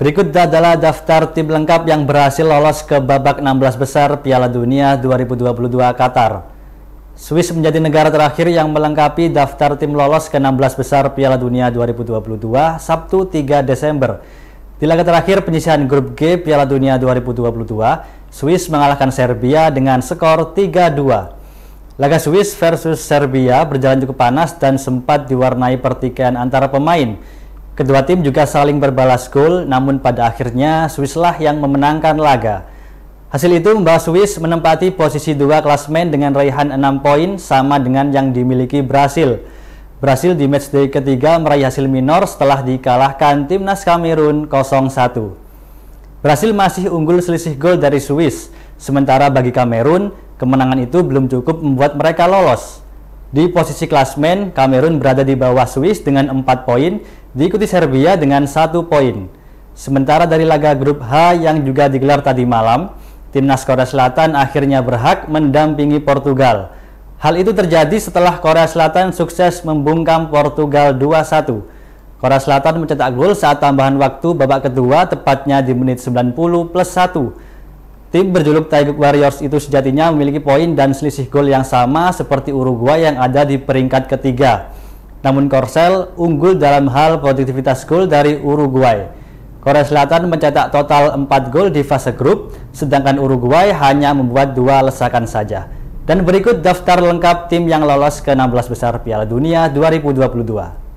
Berikut adalah daftar tim lengkap yang berhasil lolos ke babak 16 besar Piala Dunia 2022 Qatar. Swiss menjadi negara terakhir yang melengkapi daftar tim lolos ke 16 besar Piala Dunia 2022 Sabtu 3 Desember. Di laga terakhir penyisihan grup G Piala Dunia 2022, Swiss mengalahkan Serbia dengan skor 3-2. Laga Swiss versus Serbia berjalan cukup panas dan sempat diwarnai pertikaian antara pemain. Kedua tim juga saling berbalas gol, namun pada akhirnya Swiss lah yang memenangkan laga. Hasil itu membawa Swiss menempati posisi dua klasmen dengan raihan 6 poin sama dengan yang dimiliki Brasil. Brasil di matchday ketiga meraih hasil minor setelah dikalahkan timnas Kamerun 0-1. Brasil masih unggul selisih gol dari Swiss, sementara bagi Kamerun, kemenangan itu belum cukup membuat mereka lolos. Di posisi klasmen, Kamerun berada di bawah Swiss dengan 4 poin, diikuti Serbia dengan 1 poin. Sementara dari laga grup H yang juga digelar tadi malam, timnas Korea Selatan akhirnya berhak mendampingi Portugal. Hal itu terjadi setelah Korea Selatan sukses membungkam Portugal 2-1. Korea Selatan mencetak gol saat tambahan waktu babak kedua, tepatnya di menit 90 plus 1. Tim berjuluk Tiger Warriors itu sejatinya memiliki poin dan selisih gol yang sama seperti Uruguay yang ada di peringkat ketiga. Namun Korsel unggul dalam hal produktivitas gol dari Uruguay. Korea Selatan mencetak total 4 gol di fase grup, sedangkan Uruguay hanya membuat dua lesakan saja. Dan berikut daftar lengkap tim yang lolos ke 16 besar Piala Dunia 2022.